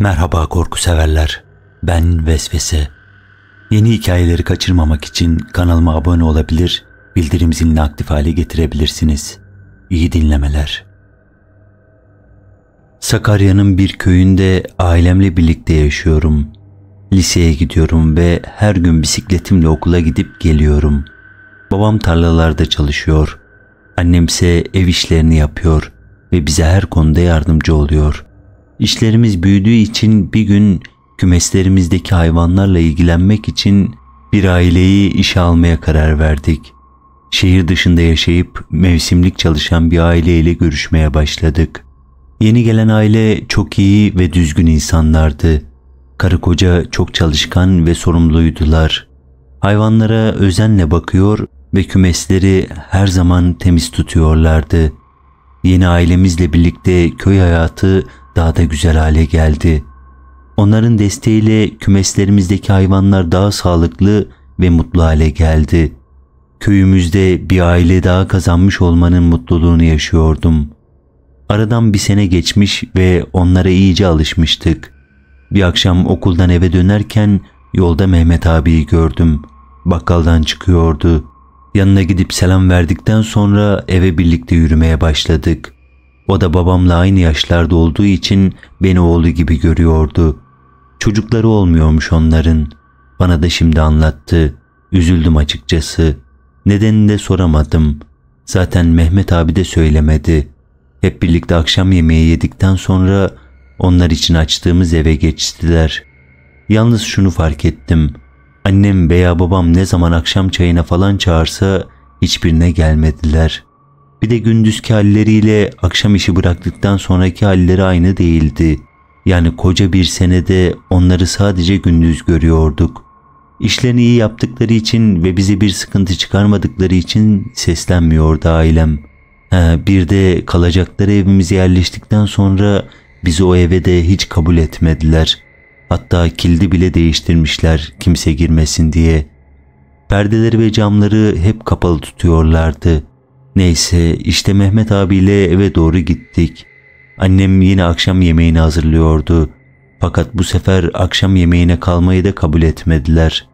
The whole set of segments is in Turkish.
Merhaba korku severler. Ben Vesvese. Yeni hikayeleri kaçırmamak için kanalıma abone olabilir, bildirim zilini aktif hale getirebilirsiniz. İyi dinlemeler. Sakarya'nın bir köyünde ailemle birlikte yaşıyorum. Liseye gidiyorum ve her gün bisikletimle okula gidip geliyorum. Babam tarlalarda çalışıyor. Annemse ev işlerini yapıyor ve bize her konuda yardımcı oluyor.'' İşlerimiz büyüdüğü için bir gün kümeslerimizdeki hayvanlarla ilgilenmek için bir aileyi işe almaya karar verdik. Şehir dışında yaşayıp mevsimlik çalışan bir aileyle görüşmeye başladık. Yeni gelen aile çok iyi ve düzgün insanlardı. Karı koca çok çalışkan ve sorumluydular. Hayvanlara özenle bakıyor ve kümesleri her zaman temiz tutuyorlardı. Yeni ailemizle birlikte köy hayatı daha da güzel hale geldi. Onların desteğiyle kümeslerimizdeki hayvanlar daha sağlıklı ve mutlu hale geldi. Köyümüzde bir aile daha kazanmış olmanın mutluluğunu yaşıyordum. Aradan bir sene geçmiş ve onlara iyice alışmıştık. Bir akşam okuldan eve dönerken yolda Mehmet abiyi gördüm. Bakkaldan çıkıyordu. Yanına gidip selam verdikten sonra eve birlikte yürümeye başladık. O da babamla aynı yaşlarda olduğu için beni oğlu gibi görüyordu. Çocukları olmuyormuş onların. Bana da şimdi anlattı. Üzüldüm açıkçası. Nedenini de soramadım. Zaten Mehmet abi de söylemedi. Hep birlikte akşam yemeği yedikten sonra onlar için açtığımız eve geçtiler. Yalnız şunu fark ettim. Annem veya babam ne zaman akşam çayına falan çağırsa hiçbirine gelmediler. Bir de gündüzki halleriyle akşam işi bıraktıktan sonraki halleri aynı değildi. Yani koca bir senede onları sadece gündüz görüyorduk. İşlerini iyi yaptıkları için ve bize bir sıkıntı çıkarmadıkları için seslenmiyordu ailem. Ha, bir de kalacakları evimize yerleştikten sonra bizi o eve de hiç kabul etmediler. Hatta kildi bile değiştirmişler kimse girmesin diye. Perdeleri ve camları hep kapalı tutuyorlardı.'' Neyse işte Mehmet abiyle eve doğru gittik. Annem yine akşam yemeğini hazırlıyordu. Fakat bu sefer akşam yemeğine kalmayı da kabul etmediler.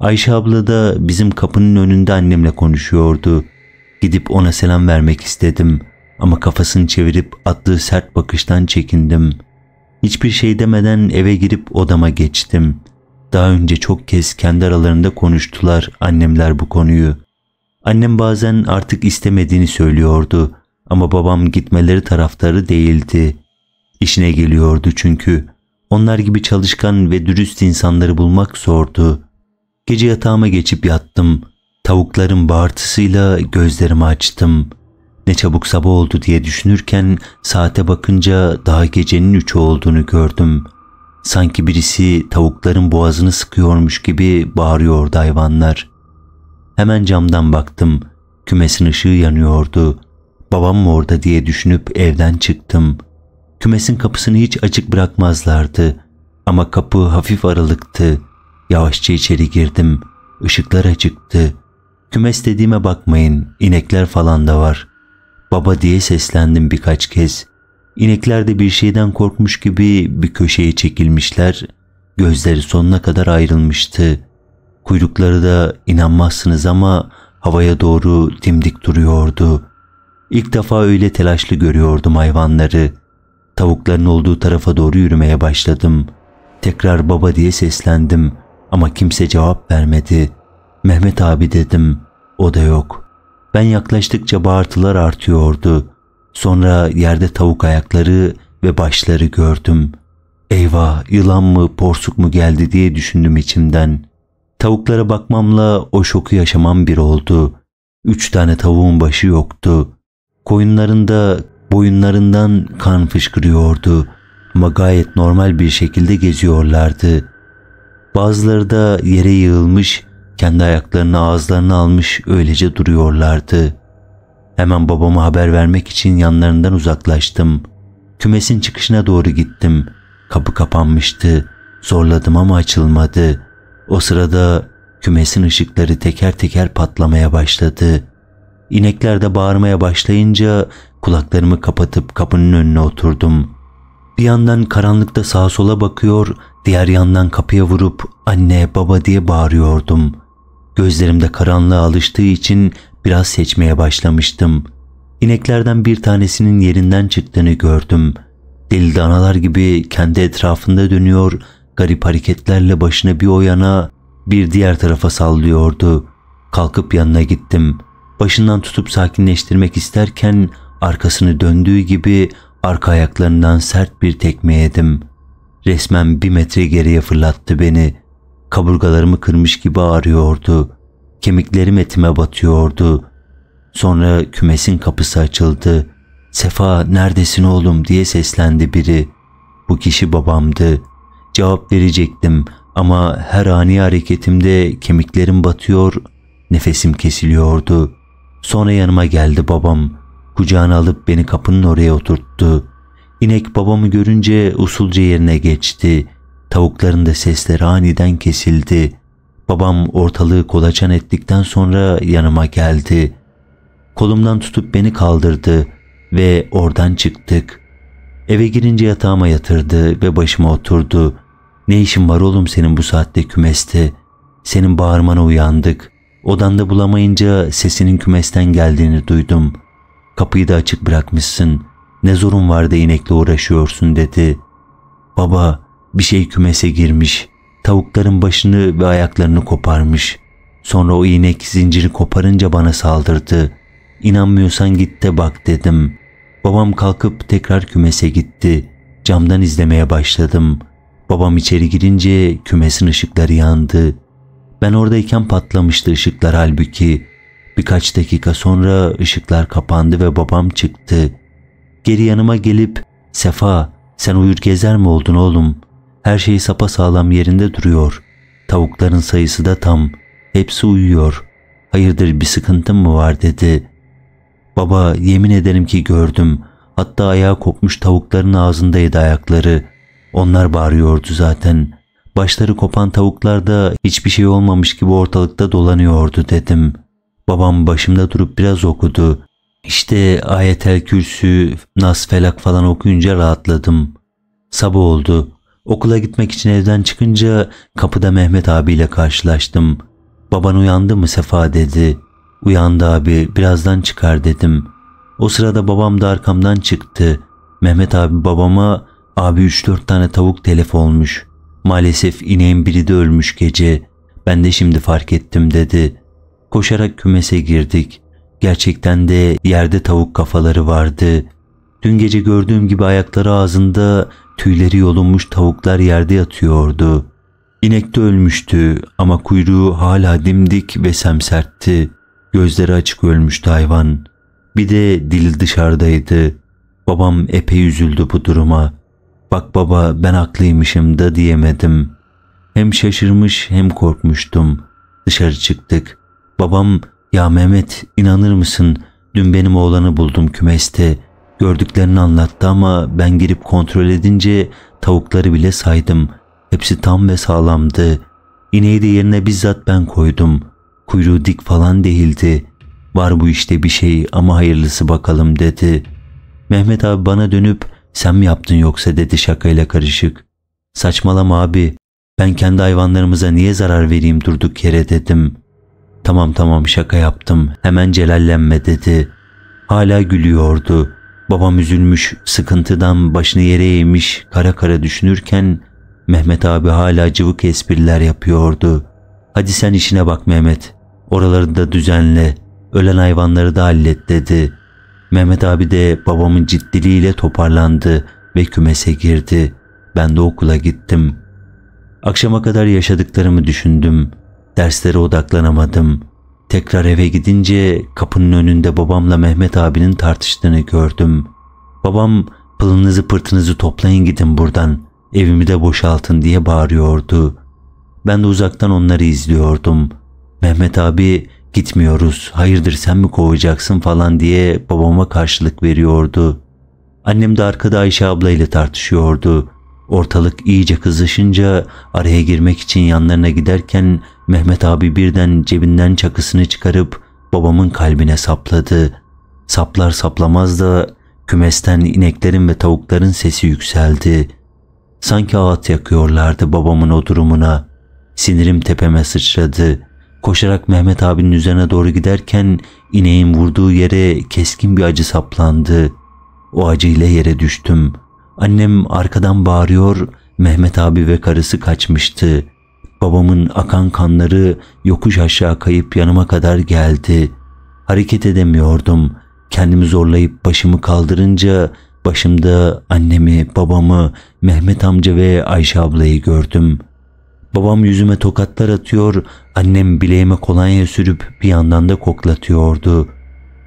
Ayşe abla da bizim kapının önünde annemle konuşuyordu. Gidip ona selam vermek istedim ama kafasını çevirip attığı sert bakıştan çekindim. Hiçbir şey demeden eve girip odama geçtim. Daha önce çok kez kendi aralarında konuştular annemler bu konuyu.'' Annem bazen artık istemediğini söylüyordu ama babam gitmeleri taraftarı değildi. İşine geliyordu çünkü. Onlar gibi çalışkan ve dürüst insanları bulmak zordu. Gece yatağıma geçip yattım. Tavukların bağırtısıyla gözlerimi açtım. Ne çabuk sabah oldu diye düşünürken saate bakınca daha gecenin üçü olduğunu gördüm. Sanki birisi tavukların boğazını sıkıyormuş gibi bağırıyordu hayvanlar. Hemen camdan baktım. Kümesin ışığı yanıyordu. Babam mı orada diye düşünüp evden çıktım. Kümesin kapısını hiç açık bırakmazlardı. Ama kapı hafif aralıktı. Yavaşça içeri girdim. Işıklar açıktı. Kümes dediğime bakmayın. İnekler falan da var. Baba diye seslendim birkaç kez. İnekler de bir şeyden korkmuş gibi bir köşeye çekilmişler. Gözleri sonuna kadar ayrılmıştı. Kuyrukları da inanmazsınız ama havaya doğru dimdik duruyordu. İlk defa öyle telaşlı görüyordum hayvanları. Tavukların olduğu tarafa doğru yürümeye başladım. Tekrar baba diye seslendim ama kimse cevap vermedi. Mehmet abi dedim. O da yok. Ben yaklaştıkça bağırtılar artıyordu. Sonra yerde tavuk ayakları ve başları gördüm. Eyvah yılan mı porsuk mu geldi diye düşündüm içimden. Tavuklara bakmamla o şoku yaşamam bir oldu. Üç tane tavuğun başı yoktu. Koyunlarında, boyunlarından kan fışkırıyordu. Ama gayet normal bir şekilde geziyorlardı. Bazıları da yere yığılmış, kendi ayaklarını ağızlarını almış öylece duruyorlardı. Hemen babama haber vermek için yanlarından uzaklaştım. Kümesin çıkışına doğru gittim. Kapı kapanmıştı. Zorladım ama açılmadı. O sırada kümesin ışıkları teker teker patlamaya başladı. İnekler de bağırmaya başlayınca kulaklarımı kapatıp kapının önüne oturdum. Bir yandan karanlıkta sağa sola bakıyor, diğer yandan kapıya vurup anne baba diye bağırıyordum. Gözlerimde karanlığa alıştığı için biraz seçmeye başlamıştım. İneklerden bir tanesinin yerinden çıktığını gördüm. Deli danalar gibi kendi etrafında dönüyor garip hareketlerle başını bir o yana bir diğer tarafa sallıyordu. Kalkıp yanına gittim. Başından tutup sakinleştirmek isterken arkasını döndüğü gibi arka ayaklarından sert bir tekme yedim. Resmen bir metre geriye fırlattı beni. Kaburgalarımı kırmış gibi ağrıyordu. Kemiklerim etime batıyordu. Sonra kümesin kapısı açıldı. Sefa neredesin oğlum diye seslendi biri. Bu kişi babamdı. Cevap verecektim ama her ani hareketimde kemiklerim batıyor, nefesim kesiliyordu. Sonra yanıma geldi babam. Kucağına alıp beni kapının oraya oturttu. İnek babamı görünce usulca yerine geçti. Tavukların da sesleri aniden kesildi. Babam ortalığı kolaçan ettikten sonra yanıma geldi. Kolumdan tutup beni kaldırdı ve oradan çıktık. Eve girince yatağıma yatırdı ve başıma oturdu. Ne işin var oğlum senin bu saatte kümeste? Senin bağırmana uyandık. Odanda bulamayınca sesinin kümesten geldiğini duydum. Kapıyı da açık bırakmışsın. Ne zorun var da inekle uğraşıyorsun dedi. Baba bir şey kümese girmiş. Tavukların başını ve ayaklarını koparmış. Sonra o inek zinciri koparınca bana saldırdı. İnanmıyorsan git de bak dedim. Babam kalkıp tekrar kümese gitti. Camdan izlemeye başladım. Babam içeri girince kümesin ışıkları yandı. Ben oradayken patlamıştı ışıklar halbuki. Birkaç dakika sonra ışıklar kapandı ve babam çıktı. Geri yanıma gelip Sefa sen uyur gezer mi oldun oğlum? Her şey sapa sağlam yerinde duruyor. Tavukların sayısı da tam. Hepsi uyuyor. Hayırdır bir sıkıntın mı var dedi. Baba yemin ederim ki gördüm. Hatta ayağı kopmuş tavukların ağzındaydı ayakları. Onlar bağırıyordu zaten. Başları kopan tavuklar da hiçbir şey olmamış gibi ortalıkta dolanıyordu dedim. Babam başımda durup biraz okudu. İşte ayetel kürsü, nas felak falan okuyunca rahatladım. Sabah oldu. Okula gitmek için evden çıkınca kapıda Mehmet abiyle karşılaştım. Baban uyandı mı Sefa dedi.'' Uyandı abi birazdan çıkar dedim. O sırada babam da arkamdan çıktı. Mehmet abi babama abi 3-4 tane tavuk telef olmuş. Maalesef ineğin biri de ölmüş gece. Ben de şimdi fark ettim dedi. Koşarak kümese girdik. Gerçekten de yerde tavuk kafaları vardı. Dün gece gördüğüm gibi ayakları ağzında tüyleri yolunmuş tavuklar yerde yatıyordu. İnek de ölmüştü ama kuyruğu hala dimdik ve semsertti. Gözleri açık ölmüştü hayvan. Bir de dil dışarıdaydı. Babam epey üzüldü bu duruma. Bak baba ben haklıymışım da diyemedim. Hem şaşırmış hem korkmuştum. Dışarı çıktık. Babam ya Mehmet inanır mısın dün benim oğlanı buldum kümeste. Gördüklerini anlattı ama ben girip kontrol edince tavukları bile saydım. Hepsi tam ve sağlamdı. İneği de yerine bizzat ben koydum. Kuyruğu dik falan değildi. Var bu işte bir şey ama hayırlısı bakalım dedi. Mehmet abi bana dönüp sen mi yaptın yoksa dedi şakayla karışık. Saçmalama abi. Ben kendi hayvanlarımıza niye zarar vereyim durduk yere dedim. Tamam tamam şaka yaptım. Hemen celallenme dedi. Hala gülüyordu. Babam üzülmüş, sıkıntıdan başını yere eğmiş, kara kara düşünürken Mehmet abi hala cıvık espriler yapıyordu. Hadi sen işine bak Mehmet. Oraları da düzenle. Ölen hayvanları da hallet dedi. Mehmet abi de babamın ciddiliğiyle toparlandı ve kümese girdi. Ben de okula gittim. Akşama kadar yaşadıklarımı düşündüm. Derslere odaklanamadım. Tekrar eve gidince kapının önünde babamla Mehmet abinin tartıştığını gördüm. Babam pılınızı pırtınızı toplayın gidin buradan. Evimi de boşaltın diye bağırıyordu. Ben de uzaktan onları izliyordum. Mehmet abi gitmiyoruz hayırdır sen mi kovacaksın falan diye babama karşılık veriyordu. Annem de arkada Ayşe ablayla tartışıyordu. Ortalık iyice kızışınca araya girmek için yanlarına giderken Mehmet abi birden cebinden çakısını çıkarıp babamın kalbine sapladı. Saplar saplamaz da kümesten ineklerin ve tavukların sesi yükseldi. Sanki ağıt yakıyorlardı babamın o durumuna. Sinirim tepeme sıçradı. Koşarak Mehmet abinin üzerine doğru giderken ineğin vurduğu yere keskin bir acı saplandı. O acıyla yere düştüm. Annem arkadan bağırıyor, Mehmet abi ve karısı kaçmıştı. Babamın akan kanları yokuş aşağı kayıp yanıma kadar geldi. Hareket edemiyordum. Kendimi zorlayıp başımı kaldırınca başımda annemi, babamı, Mehmet amca ve Ayşe ablayı gördüm.'' Babam yüzüme tokatlar atıyor, annem bileğime kolonya sürüp bir yandan da koklatıyordu.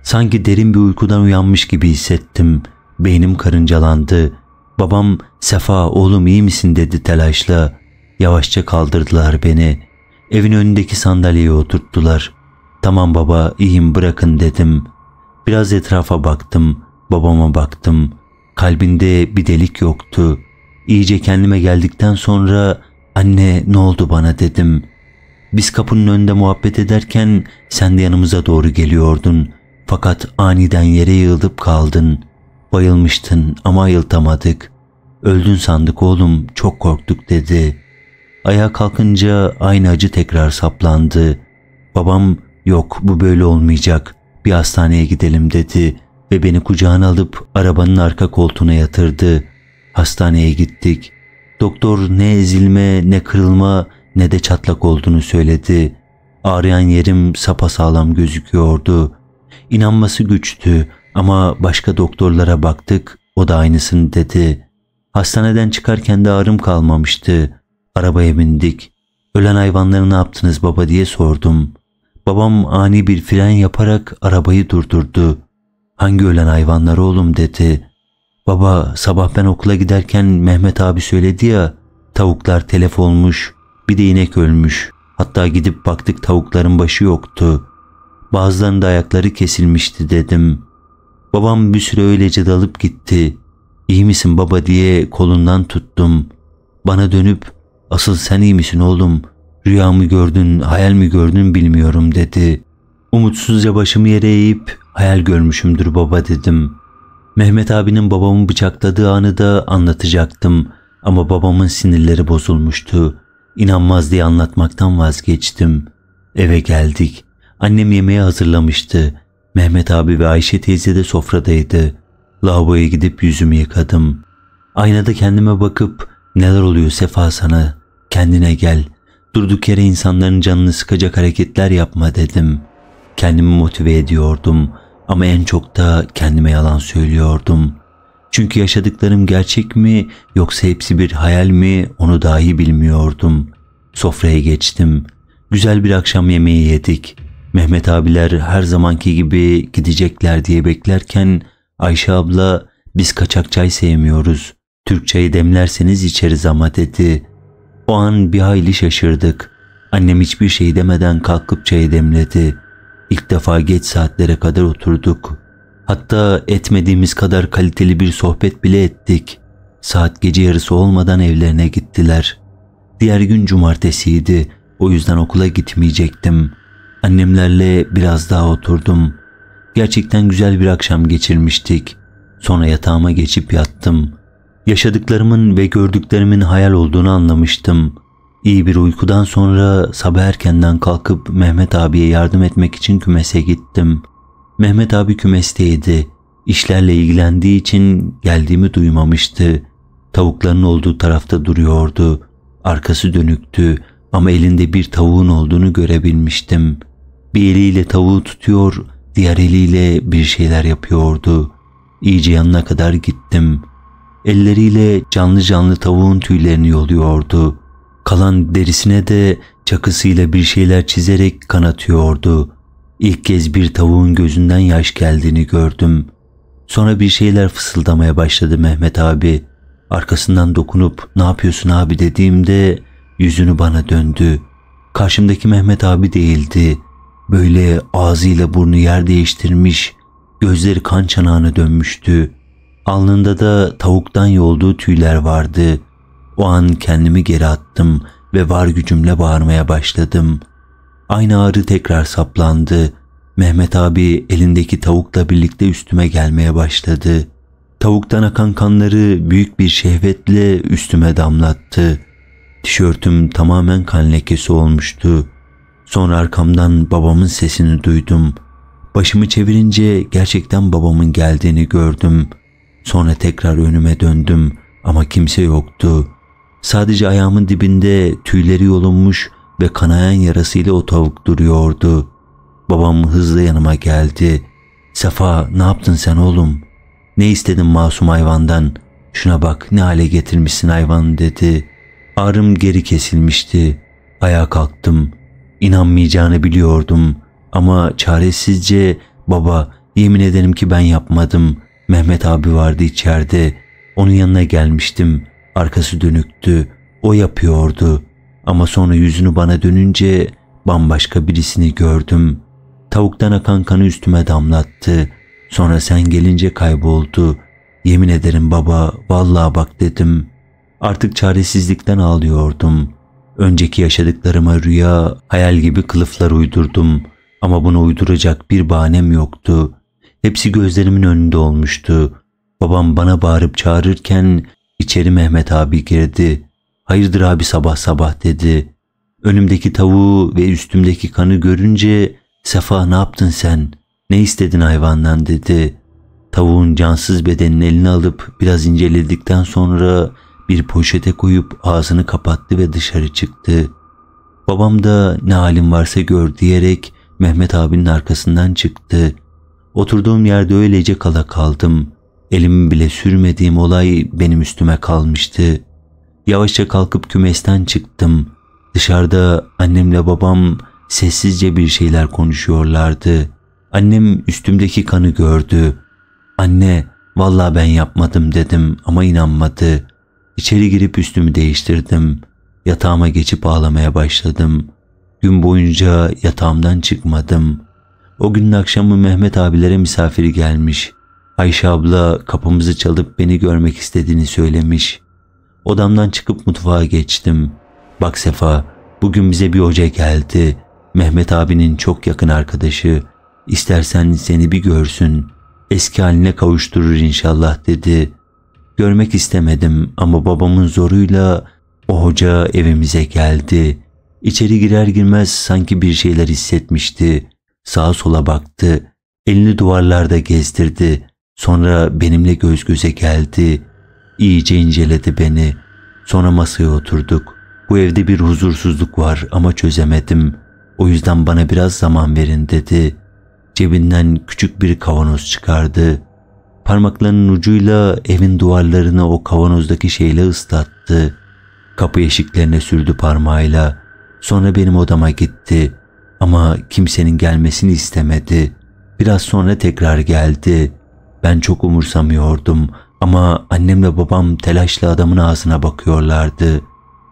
Sanki derin bir uykudan uyanmış gibi hissettim. Beynim karıncalandı. Babam Sefa oğlum iyi misin dedi telaşla. Yavaşça kaldırdılar beni. Evin önündeki sandalyeye oturttular. Tamam baba iyiyim bırakın dedim. Biraz etrafa baktım. Babama baktım. Kalbinde bir delik yoktu. İyice kendime geldikten sonra Anne ne oldu bana dedim. Biz kapının önünde muhabbet ederken sen de yanımıza doğru geliyordun. Fakat aniden yere yığılıp kaldın. Bayılmıştın ama yıltamadık. Öldün sandık oğlum çok korktuk dedi. Ayağa kalkınca aynı acı tekrar saplandı. Babam yok bu böyle olmayacak bir hastaneye gidelim dedi ve beni kucağına alıp arabanın arka koltuğuna yatırdı. Hastaneye gittik.'' Doktor ne ezilme, ne kırılma, ne de çatlak olduğunu söyledi. Ağrıyan yerim sapasağlam gözüküyordu. İnanması güçtü ama başka doktorlara baktık, o da aynısını dedi. Hastaneden çıkarken de ağrım kalmamıştı. Arabaya bindik. Ölen hayvanları ne yaptınız baba diye sordum. Babam ani bir fren yaparak arabayı durdurdu. Hangi ölen hayvanlar oğlum dedi. Baba sabah ben okula giderken Mehmet abi söyledi ya tavuklar telef olmuş bir de inek ölmüş. Hatta gidip baktık tavukların başı yoktu. Bazılarının da ayakları kesilmişti dedim. Babam bir süre öylece dalıp gitti. İyi misin baba diye kolundan tuttum. Bana dönüp asıl sen iyi misin oğlum? Rüyamı gördün, hayal mi gördün bilmiyorum dedi. Umutsuzca başımı yere eğip hayal görmüşümdür baba dedim. Mehmet abinin babamı bıçakladığı anı da anlatacaktım ama babamın sinirleri bozulmuştu. İnanmaz diye anlatmaktan vazgeçtim. Eve geldik. Annem yemeği hazırlamıştı. Mehmet abi ve Ayşe teyze de sofradaydı. Lavaboya gidip yüzümü yıkadım. Aynada kendime bakıp neler oluyor Sefa sana, kendine gel. Durduk yere insanların canını sıkacak hareketler yapma dedim. Kendimi motive ediyordum.'' Ama en çok da kendime yalan söylüyordum. Çünkü yaşadıklarım gerçek mi yoksa hepsi bir hayal mi onu dahi bilmiyordum. Sofraya geçtim. Güzel bir akşam yemeği yedik. Mehmet abiler her zamanki gibi gidecekler diye beklerken Ayşe abla biz kaçak çay sevmiyoruz. Türk çayı demlerseniz içeriz ama dedi. O an bir hayli şaşırdık. Annem hiçbir şey demeden kalkıp çayı demledi. İlk defa geç saatlere kadar oturduk. Hatta etmediğimiz kadar kaliteli bir sohbet bile ettik. Saat gece yarısı olmadan evlerine gittiler. Diğer gün cumartesiydi. O yüzden okula gitmeyecektim. Annemlerle biraz daha oturdum. Gerçekten güzel bir akşam geçirmiştik. Sonra yatağıma geçip yattım. Yaşadıklarımın ve gördüklerimin hayal olduğunu anlamıştım. İyi bir uykudan sonra sabah erkenden kalkıp Mehmet abiye yardım etmek için kümese gittim. Mehmet abi kümesteydi. İşlerle ilgilendiği için geldiğimi duymamıştı. Tavukların olduğu tarafta duruyordu. Arkası dönüktü ama elinde bir tavuğun olduğunu görebilmiştim. Bir eliyle tavuğu tutuyor, diğer eliyle bir şeyler yapıyordu. İyice yanına kadar gittim. Elleriyle canlı canlı tavuğun tüylerini yoluyordu.'' Kalan derisine de çakısıyla bir şeyler çizerek kanatıyordu. İlk kez bir tavuğun gözünden yaş geldiğini gördüm. Sonra bir şeyler fısıldamaya başladı Mehmet abi. Arkasından dokunup ne yapıyorsun abi dediğimde yüzünü bana döndü. Karşımdaki Mehmet abi değildi. Böyle ağzıyla burnu yer değiştirmiş, gözleri kan çanağına dönmüştü. Alnında da tavuktan yolduğu tüyler vardı.'' O an kendimi geri attım ve var gücümle bağırmaya başladım. Aynı ağrı tekrar saplandı. Mehmet abi elindeki tavukla birlikte üstüme gelmeye başladı. Tavuktan akan kanları büyük bir şehvetle üstüme damlattı. Tişörtüm tamamen kan lekesi olmuştu. Sonra arkamdan babamın sesini duydum. Başımı çevirince gerçekten babamın geldiğini gördüm. Sonra tekrar önüme döndüm ama kimse yoktu. Sadece ayağımın dibinde tüyleri yolunmuş ve kanayan yarasıyla o tavuk duruyordu. Babam hızlı yanıma geldi. Sefa ne yaptın sen oğlum? Ne istedin masum hayvandan? Şuna bak ne hale getirmişsin hayvanı dedi. Ağrım geri kesilmişti. Ayağa kalktım. İnanmayacağını biliyordum. Ama çaresizce baba yemin ederim ki ben yapmadım. Mehmet abi vardı içeride. Onun yanına gelmiştim. Arkası dönüktü, o yapıyordu ama sonra yüzünü bana dönünce bambaşka birisini gördüm. Tavuktan akan kanı üstüme damlattı. Sonra sen gelince kayboldu. Yemin ederim baba, vallahi bak dedim. Artık çaresizlikten ağlıyordum. Önceki yaşadıklarıma rüya, hayal gibi kılıflar uydurdum. Ama bunu uyduracak bir bahanem yoktu. Hepsi gözlerimin önünde olmuştu. Babam bana bağırıp çağırırken İçeri Mehmet abi girdi. Hayırdır abi sabah sabah dedi. Önümdeki tavuğu ve üstümdeki kanı görünce Sefa ne yaptın sen? Ne istedin hayvandan dedi. Tavuğun cansız bedenini eline alıp biraz inceledikten sonra bir poşete koyup ağzını kapattı ve dışarı çıktı. Babam da ne halin varsa gör diyerek Mehmet abinin arkasından çıktı. Oturduğum yerde öylece kala kaldım. Elimi bile sürmediğim olay benim üstüme kalmıştı. Yavaşça kalkıp kümesten çıktım. Dışarıda annemle babam sessizce bir şeyler konuşuyorlardı. Annem üstümdeki kanı gördü. Anne, vallahi ben yapmadım dedim ama inanmadı. İçeri girip üstümü değiştirdim. Yatağıma geçip ağlamaya başladım. Gün boyunca yatağımdan çıkmadım. O günün akşamı Mehmet abilere misafiri gelmiş. Ayşe abla kapımızı çalıp beni görmek istediğini söylemiş. Odamdan çıkıp mutfağa geçtim. Bak Sefa, bugün bize bir hoca geldi. Mehmet abinin çok yakın arkadaşı. İstersen seni bir görsün. Eski haline kavuşturur inşallah dedi. Görmek istemedim ama babamın zoruyla o hoca evimize geldi. İçeri girer girmez sanki bir şeyler hissetmişti. Sağa sola baktı. Elini duvarlarda gezdirdi. Sonra benimle göz göze geldi. iyice inceledi beni. Sonra masaya oturduk. Bu evde bir huzursuzluk var ama çözemedim. O yüzden bana biraz zaman verin dedi. Cebinden küçük bir kavanoz çıkardı. Parmaklarının ucuyla evin duvarlarını o kavanozdaki şeyle ıslattı. Kapı eşiklerine sürdü parmağıyla. Sonra benim odama gitti. Ama kimsenin gelmesini istemedi. Biraz sonra tekrar geldi.'' Ben çok umursamıyordum ama annemle babam telaşla adamın ağzına bakıyorlardı.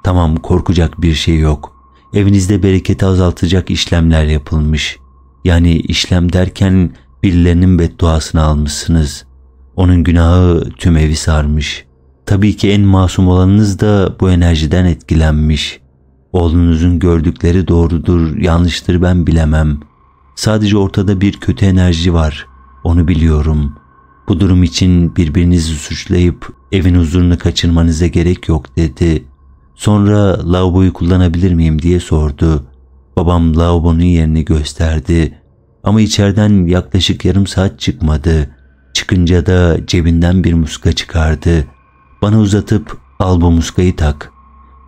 Tamam korkacak bir şey yok. Evinizde bereketi azaltacak işlemler yapılmış. Yani işlem derken birilerinin bedduasını almışsınız. Onun günahı tüm evi sarmış. Tabii ki en masum olanınız da bu enerjiden etkilenmiş. Oğlunuzun gördükleri doğrudur, yanlıştır ben bilemem. Sadece ortada bir kötü enerji var. Onu biliyorum. Bu durum için birbirinizi suçlayıp evin huzurunu kaçırmanıza gerek yok dedi. Sonra lavaboyu kullanabilir miyim diye sordu. Babam lavabonun yerini gösterdi. Ama içeriden yaklaşık yarım saat çıkmadı. Çıkınca da cebinden bir muska çıkardı. Bana uzatıp al bu muskayı tak.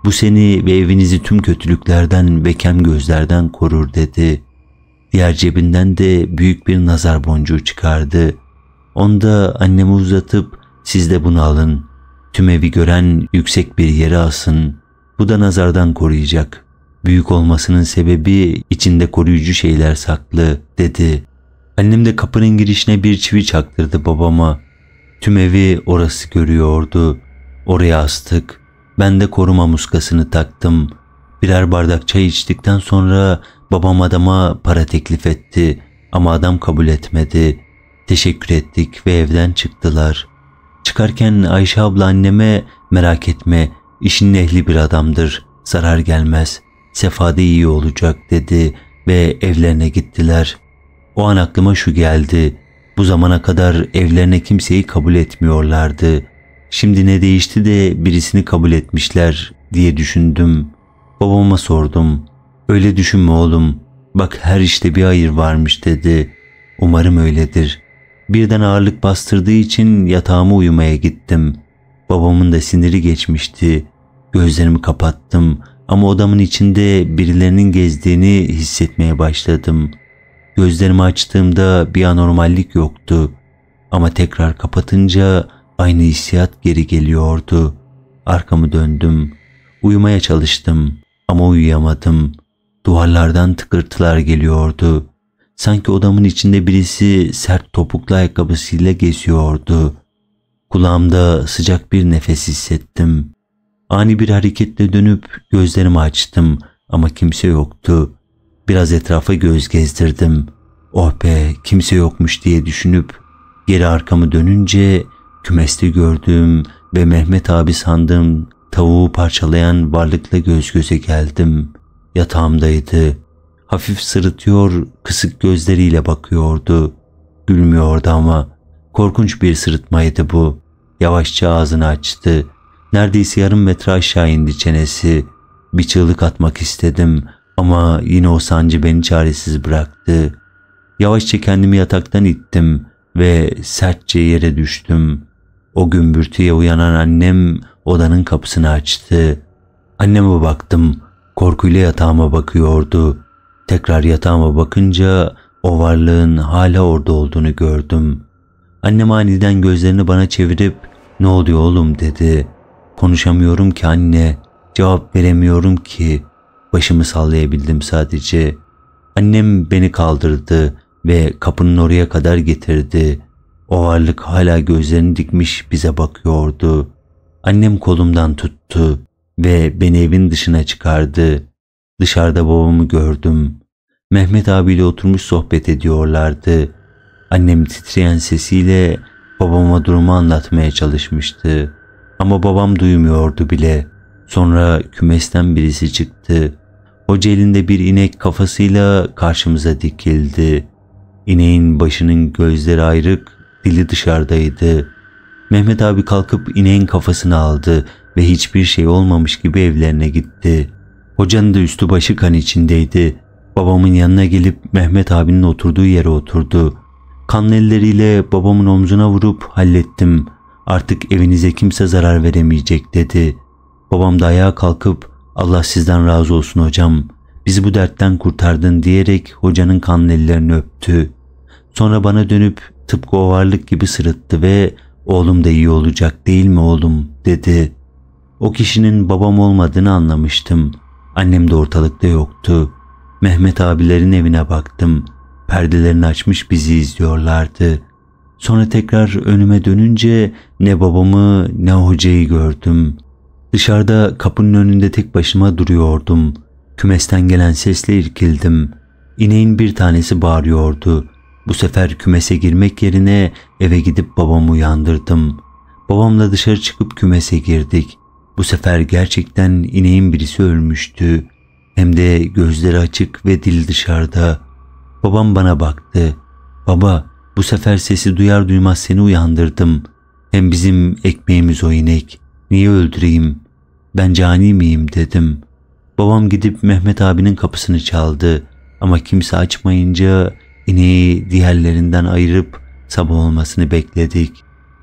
Bu seni ve evinizi tüm kötülüklerden ve kem gözlerden korur dedi. Diğer cebinden de büyük bir nazar boncuğu çıkardı.'' Onda annemi uzatıp siz de bunu alın. Tüm evi gören yüksek bir yere asın. Bu da nazardan koruyacak. Büyük olmasının sebebi içinde koruyucu şeyler saklı dedi. Annem de kapının girişine bir çivi çaktırdı babama. Tüm evi orası görüyordu. Oraya astık. Ben de koruma muskasını taktım. Birer bardak çay içtikten sonra babam adama para teklif etti ama adam kabul etmedi. Teşekkür ettik ve evden çıktılar. Çıkarken Ayşe abla anneme merak etme işin ehli bir adamdır zarar gelmez sefade iyi olacak dedi ve evlerine gittiler. O an aklıma şu geldi bu zamana kadar evlerine kimseyi kabul etmiyorlardı. Şimdi ne değişti de birisini kabul etmişler diye düşündüm. Babama sordum. Öyle düşünme oğlum. Bak her işte bir hayır varmış dedi. Umarım öyledir. Birden ağırlık bastırdığı için yatağıma uyumaya gittim. Babamın da siniri geçmişti. Gözlerimi kapattım ama odamın içinde birilerinin gezdiğini hissetmeye başladım. Gözlerimi açtığımda bir anormallik yoktu. Ama tekrar kapatınca aynı hissiyat geri geliyordu. Arkamı döndüm. Uyumaya çalıştım ama uyuyamadım. Duvarlardan tıkırtılar geliyordu. Sanki odamın içinde birisi sert topuklu ayakkabısıyla geziyordu. Kulağımda sıcak bir nefes hissettim. Ani bir hareketle dönüp gözlerimi açtım ama kimse yoktu. Biraz etrafa göz gezdirdim. Oh be kimse yokmuş diye düşünüp geri arkamı dönünce kümeste gördüğüm ve Mehmet abi sandığım tavuğu parçalayan varlıkla göz göze geldim. Yatağımdaydı hafif sırıtıyor, kısık gözleriyle bakıyordu. Gülmüyordu ama korkunç bir sırıtmaydı bu. Yavaşça ağzını açtı. Neredeyse yarım metre aşağı indi çenesi. Bir çığlık atmak istedim ama yine o sancı beni çaresiz bıraktı. Yavaşça kendimi yataktan ittim ve sertçe yere düştüm. O gümbürtüye uyanan annem odanın kapısını açtı. Anneme baktım. Korkuyla yatağıma bakıyordu. Tekrar yatağıma bakınca o varlığın hala orada olduğunu gördüm. Annem aniden gözlerini bana çevirip ne oluyor oğlum dedi. Konuşamıyorum ki anne, cevap veremiyorum ki. Başımı sallayabildim sadece. Annem beni kaldırdı ve kapının oraya kadar getirdi. O varlık hala gözlerini dikmiş bize bakıyordu. Annem kolumdan tuttu ve beni evin dışına çıkardı. Dışarıda babamı gördüm. Mehmet abiyle oturmuş sohbet ediyorlardı. Annem titreyen sesiyle babama durumu anlatmaya çalışmıştı. Ama babam duymuyordu bile. Sonra kümesten birisi çıktı. Hoca elinde bir inek kafasıyla karşımıza dikildi. İneğin başının gözleri ayrık, dili dışarıdaydı. Mehmet abi kalkıp ineğin kafasını aldı ve hiçbir şey olmamış gibi evlerine gitti.'' Hocanın da üstü başı kan içindeydi. Babamın yanına gelip Mehmet abinin oturduğu yere oturdu. Kan elleriyle babamın omzuna vurup hallettim. Artık evinize kimse zarar veremeyecek dedi. Babam da ayağa kalkıp Allah sizden razı olsun hocam. Bizi bu dertten kurtardın diyerek hocanın kan ellerini öptü. Sonra bana dönüp tıpkı o varlık gibi sırıttı ve oğlum da iyi olacak değil mi oğlum dedi. O kişinin babam olmadığını anlamıştım. Annem de ortalıkta yoktu. Mehmet abilerin evine baktım. Perdelerini açmış bizi izliyorlardı. Sonra tekrar önüme dönünce ne babamı ne hocayı gördüm. Dışarıda kapının önünde tek başıma duruyordum. Kümesten gelen sesle irkildim. İneğin bir tanesi bağırıyordu. Bu sefer kümese girmek yerine eve gidip babamı uyandırdım. Babamla dışarı çıkıp kümese girdik. Bu sefer gerçekten ineğin birisi ölmüştü. Hem de gözleri açık ve dil dışarıda. Babam bana baktı. Baba bu sefer sesi duyar duymaz seni uyandırdım. Hem bizim ekmeğimiz o inek. Niye öldüreyim? Ben cani miyim dedim. Babam gidip Mehmet abinin kapısını çaldı. Ama kimse açmayınca ineği diğerlerinden ayırıp sabah olmasını bekledik.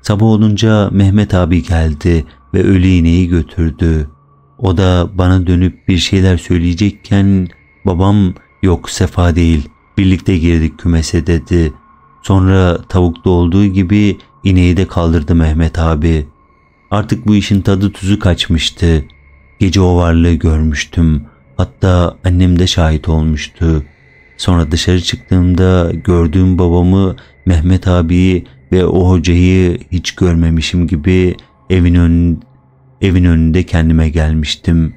Sabah olunca Mehmet abi geldi ve ölü ineği götürdü. O da bana dönüp bir şeyler söyleyecekken babam yok sefa değil birlikte girdik kümese dedi. Sonra tavukta olduğu gibi ineği de kaldırdı Mehmet abi. Artık bu işin tadı tuzu kaçmıştı. Gece o varlığı görmüştüm. Hatta annem de şahit olmuştu. Sonra dışarı çıktığımda gördüğüm babamı, Mehmet abiyi ve o hocayı hiç görmemişim gibi Evin ön, evin önünde kendime gelmiştim.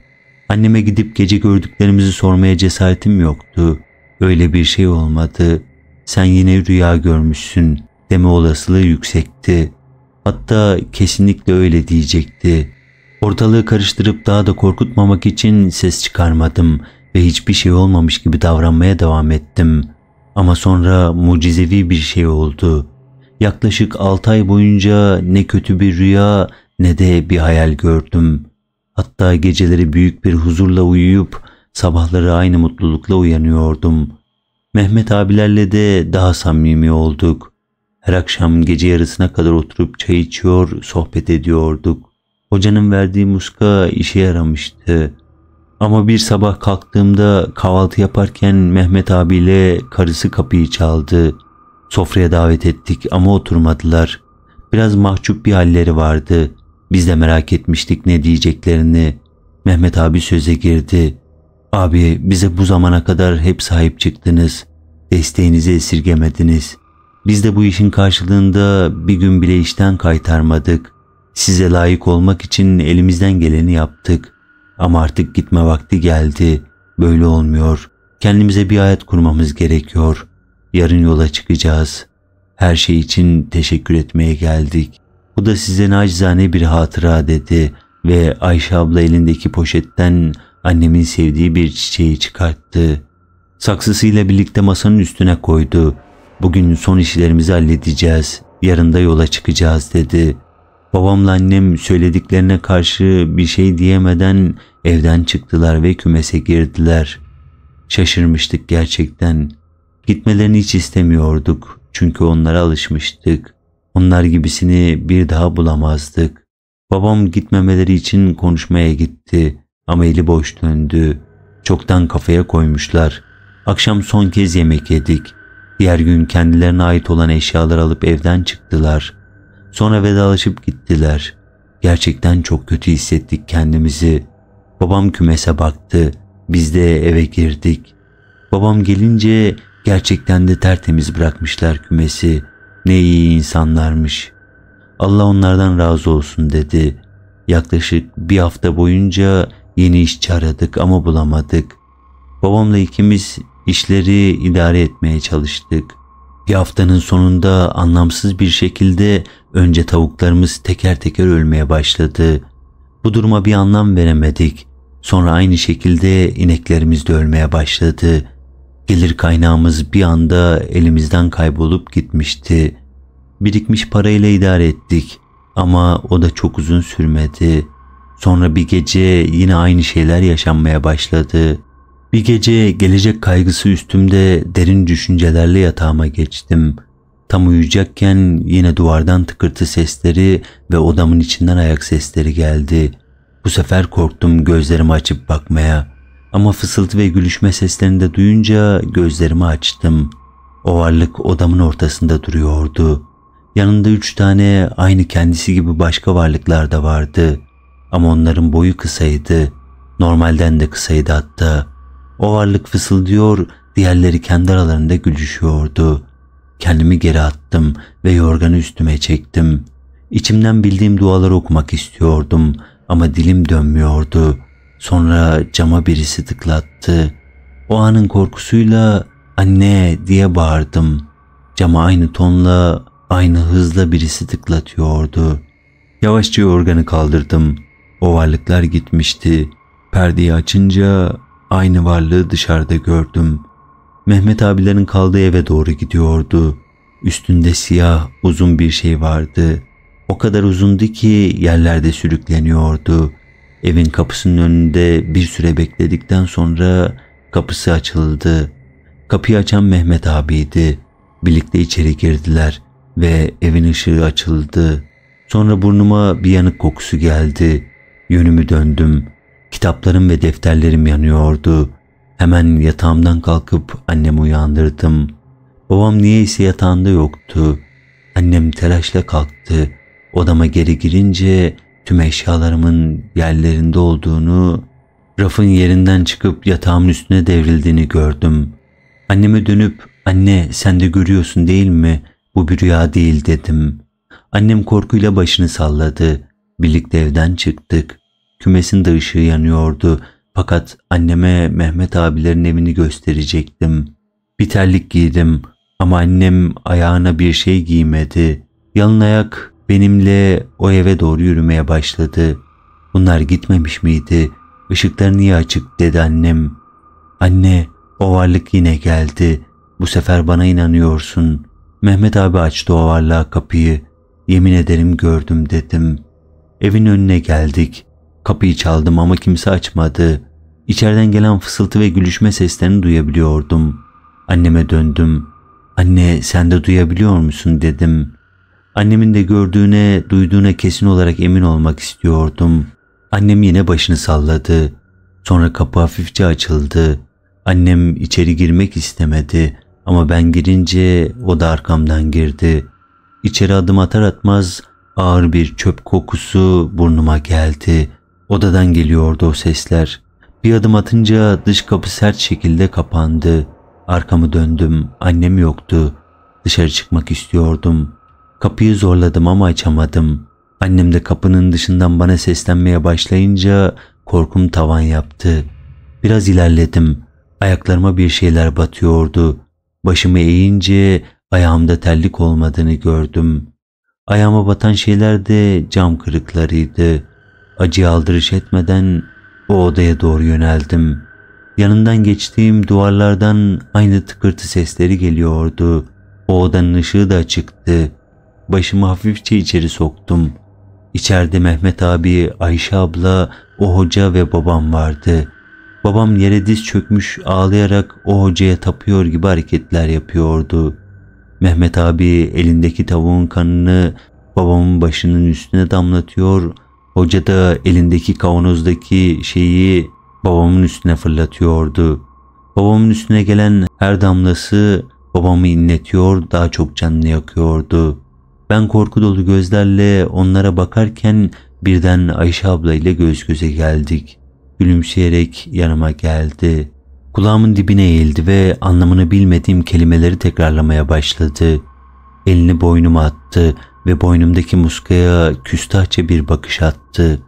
Anneme gidip gece gördüklerimizi sormaya cesaretim yoktu. Öyle bir şey olmadı. Sen yine rüya görmüşsün deme olasılığı yüksekti. Hatta kesinlikle öyle diyecekti. Ortalığı karıştırıp daha da korkutmamak için ses çıkarmadım ve hiçbir şey olmamış gibi davranmaya devam ettim. Ama sonra mucizevi bir şey oldu. Yaklaşık 6 ay boyunca ne kötü bir rüya ne de bir hayal gördüm. Hatta geceleri büyük bir huzurla uyuyup sabahları aynı mutlulukla uyanıyordum. Mehmet abilerle de daha samimi olduk. Her akşam gece yarısına kadar oturup çay içiyor, sohbet ediyorduk. Hocanın verdiği muska işe yaramıştı. Ama bir sabah kalktığımda kahvaltı yaparken Mehmet abiyle karısı kapıyı çaldı. Sofraya davet ettik ama oturmadılar. Biraz mahcup bir halleri vardı. Biz de merak etmiştik ne diyeceklerini. Mehmet abi söze girdi. Abi bize bu zamana kadar hep sahip çıktınız. Desteğinizi esirgemediniz. Biz de bu işin karşılığında bir gün bile işten kaytarmadık. Size layık olmak için elimizden geleni yaptık. Ama artık gitme vakti geldi. Böyle olmuyor. Kendimize bir hayat kurmamız gerekiyor. Yarın yola çıkacağız. Her şey için teşekkür etmeye geldik. Bu da size nacizane bir hatıra dedi ve Ayşe abla elindeki poşetten annemin sevdiği bir çiçeği çıkarttı. Saksısıyla birlikte masanın üstüne koydu. Bugün son işlerimizi halledeceğiz, yarın da yola çıkacağız dedi. Babamla annem söylediklerine karşı bir şey diyemeden evden çıktılar ve kümese girdiler. Şaşırmıştık gerçekten. Gitmelerini hiç istemiyorduk çünkü onlara alışmıştık. Onlar gibisini bir daha bulamazdık. Babam gitmemeleri için konuşmaya gitti ama eli boş döndü. Çoktan kafaya koymuşlar. Akşam son kez yemek yedik. Diğer gün kendilerine ait olan eşyaları alıp evden çıktılar. Sonra vedalaşıp gittiler. Gerçekten çok kötü hissettik kendimizi. Babam kümese baktı. Biz de eve girdik. Babam gelince gerçekten de tertemiz bırakmışlar kümesi.'' Ne iyi insanlarmış. Allah onlardan razı olsun dedi. Yaklaşık bir hafta boyunca yeni işçi aradık ama bulamadık. Babamla ikimiz işleri idare etmeye çalıştık. Bir haftanın sonunda anlamsız bir şekilde önce tavuklarımız teker teker ölmeye başladı. Bu duruma bir anlam veremedik. Sonra aynı şekilde ineklerimiz de ölmeye başladı. Gelir kaynağımız bir anda elimizden kaybolup gitmişti. Birikmiş parayla idare ettik ama o da çok uzun sürmedi. Sonra bir gece yine aynı şeyler yaşanmaya başladı. Bir gece gelecek kaygısı üstümde derin düşüncelerle yatağıma geçtim. Tam uyuyacakken yine duvardan tıkırtı sesleri ve odamın içinden ayak sesleri geldi. Bu sefer korktum gözlerimi açıp bakmaya.'' Ama fısıltı ve gülüşme seslerini de duyunca gözlerimi açtım. O varlık odamın ortasında duruyordu. Yanında üç tane aynı kendisi gibi başka varlıklar da vardı. Ama onların boyu kısaydı. Normalden de kısaydı hatta. O varlık fısıldıyor, diğerleri kendi aralarında gülüşüyordu. Kendimi geri attım ve yorganı üstüme çektim. İçimden bildiğim duaları okumak istiyordum ama dilim dönmüyordu. Sonra cama birisi tıklattı. O anın korkusuyla anne diye bağırdım. Cama aynı tonla, aynı hızla birisi tıklatıyordu. Yavaşça yorganı kaldırdım. O varlıklar gitmişti. Perdeyi açınca aynı varlığı dışarıda gördüm. Mehmet abilerin kaldığı eve doğru gidiyordu. Üstünde siyah uzun bir şey vardı. O kadar uzundu ki yerlerde sürükleniyordu. Evin kapısının önünde bir süre bekledikten sonra kapısı açıldı. Kapıyı açan Mehmet abiydi. Birlikte içeri girdiler ve evin ışığı açıldı. Sonra burnuma bir yanık kokusu geldi. Yönümü döndüm. Kitaplarım ve defterlerim yanıyordu. Hemen yatağımdan kalkıp annemi uyandırdım. Babam niyeyse yatağında yoktu. Annem telaşla kalktı. Odama geri girince tüm eşyalarımın yerlerinde olduğunu, rafın yerinden çıkıp yatağımın üstüne devrildiğini gördüm. Anneme dönüp anne sen de görüyorsun değil mi bu bir rüya değil dedim. Annem korkuyla başını salladı. Birlikte evden çıktık. Kümesin de ışığı yanıyordu. Fakat anneme Mehmet abilerin evini gösterecektim. Bir terlik giydim ama annem ayağına bir şey giymedi. Yalın ayak benimle o eve doğru yürümeye başladı. Bunlar gitmemiş miydi? Işıklar niye açık dedi annem. Anne o varlık yine geldi. Bu sefer bana inanıyorsun. Mehmet abi açtı o varlığa kapıyı. Yemin ederim gördüm dedim. Evin önüne geldik. Kapıyı çaldım ama kimse açmadı. İçeriden gelen fısıltı ve gülüşme seslerini duyabiliyordum. Anneme döndüm. Anne sen de duyabiliyor musun dedim. Annemin de gördüğüne, duyduğuna kesin olarak emin olmak istiyordum. Annem yine başını salladı. Sonra kapı hafifçe açıldı. Annem içeri girmek istemedi ama ben girince o da arkamdan girdi. İçeri adım atar atmaz ağır bir çöp kokusu burnuma geldi. Odadan geliyordu o sesler. Bir adım atınca dış kapı sert şekilde kapandı. Arkamı döndüm. Annem yoktu. Dışarı çıkmak istiyordum. Kapıyı zorladım ama açamadım. Annem de kapının dışından bana seslenmeye başlayınca korkum tavan yaptı. Biraz ilerledim. Ayaklarıma bir şeyler batıyordu. Başımı eğince ayağımda terlik olmadığını gördüm. Ayağıma batan şeyler de cam kırıklarıydı. Acı aldırış etmeden o odaya doğru yöneldim. Yanından geçtiğim duvarlardan aynı tıkırtı sesleri geliyordu. O odanın ışığı da açıktı. Başımı hafifçe içeri soktum. İçeride Mehmet abi, Ayşe abla, o hoca ve babam vardı. Babam yere diz çökmüş ağlayarak o hocaya tapıyor gibi hareketler yapıyordu. Mehmet abi elindeki tavuğun kanını babamın başının üstüne damlatıyor. Hoca da elindeki kavanozdaki şeyi babamın üstüne fırlatıyordu. Babamın üstüne gelen her damlası babamı inletiyor, daha çok canını yakıyordu. Ben korku dolu gözlerle onlara bakarken birden Ayşe abla ile göz göze geldik. Gülümseyerek yanıma geldi. Kulağımın dibine eğildi ve anlamını bilmediğim kelimeleri tekrarlamaya başladı. Elini boynuma attı ve boynumdaki muskaya küstahça bir bakış attı.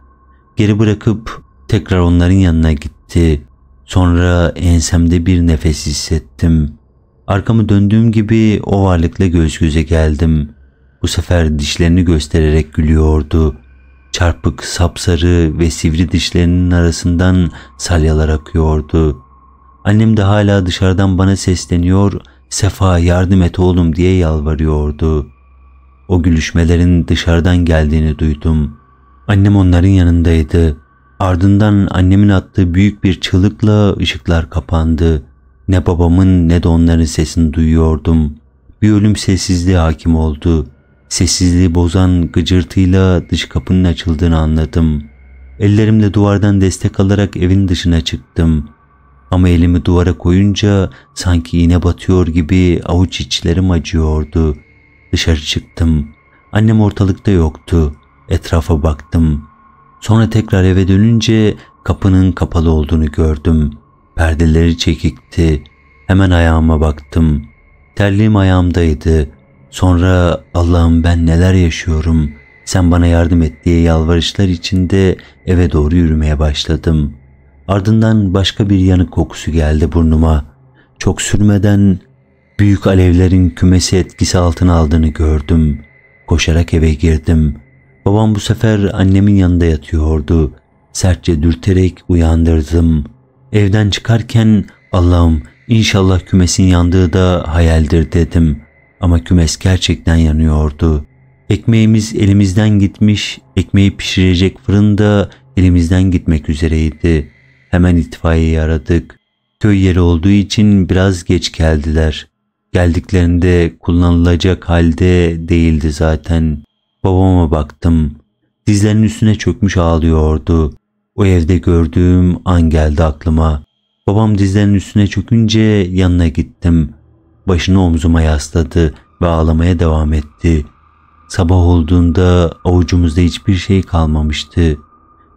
Geri bırakıp tekrar onların yanına gitti. Sonra ensemde bir nefes hissettim. Arkamı döndüğüm gibi o varlıkla göz göze geldim. Bu sefer dişlerini göstererek gülüyordu. Çarpık, sapsarı ve sivri dişlerinin arasından salyalar akıyordu. Annem de hala dışarıdan bana sesleniyor, Sefa yardım et oğlum diye yalvarıyordu. O gülüşmelerin dışarıdan geldiğini duydum. Annem onların yanındaydı. Ardından annemin attığı büyük bir çığlıkla ışıklar kapandı. Ne babamın ne de onların sesini duyuyordum. Bir ölüm sessizliği hakim oldu. Sessizliği bozan gıcırtıyla dış kapının açıldığını anladım. Ellerimle duvardan destek alarak evin dışına çıktım. Ama elimi duvara koyunca sanki iğne batıyor gibi avuç içlerim acıyordu. Dışarı çıktım. Annem ortalıkta yoktu. Etrafa baktım. Sonra tekrar eve dönünce kapının kapalı olduğunu gördüm. Perdeleri çekikti. Hemen ayağıma baktım. Terliğim ayağımdaydı. Sonra Allah'ım ben neler yaşıyorum, sen bana yardım et diye yalvarışlar içinde eve doğru yürümeye başladım. Ardından başka bir yanık kokusu geldi burnuma. Çok sürmeden büyük alevlerin kümesi etkisi altına aldığını gördüm. Koşarak eve girdim. Babam bu sefer annemin yanında yatıyordu. Sertçe dürterek uyandırdım. Evden çıkarken Allah'ım inşallah kümesin yandığı da hayaldir dedim. Ama kümes gerçekten yanıyordu. Ekmeğimiz elimizden gitmiş, ekmeği pişirecek fırında elimizden gitmek üzereydi. Hemen itfaiyeyi aradık. Köy yeri olduğu için biraz geç geldiler. Geldiklerinde kullanılacak halde değildi zaten. Babama baktım. Dizlerinin üstüne çökmüş ağlıyordu. O evde gördüğüm an geldi aklıma. Babam dizlerinin üstüne çökünce yanına gittim. Başını omzuma yasladı ve ağlamaya devam etti. Sabah olduğunda avucumuzda hiçbir şey kalmamıştı.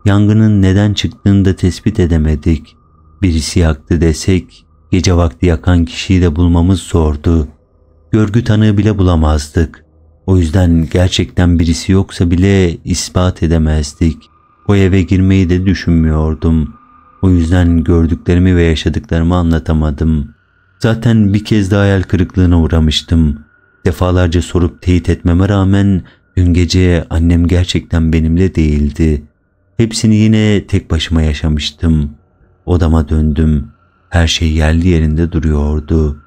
Yangının neden çıktığını da tespit edemedik. Birisi yaktı desek gece vakti yakan kişiyi de bulmamız zordu. Görgü tanığı bile bulamazdık. O yüzden gerçekten birisi yoksa bile ispat edemezdik. O eve girmeyi de düşünmüyordum. O yüzden gördüklerimi ve yaşadıklarımı anlatamadım.'' Zaten bir kez daha hayal kırıklığına uğramıştım. Defalarca sorup teyit etmeme rağmen dün gece annem gerçekten benimle değildi. Hepsini yine tek başıma yaşamıştım. Odama döndüm. Her şey yerli yerinde duruyordu.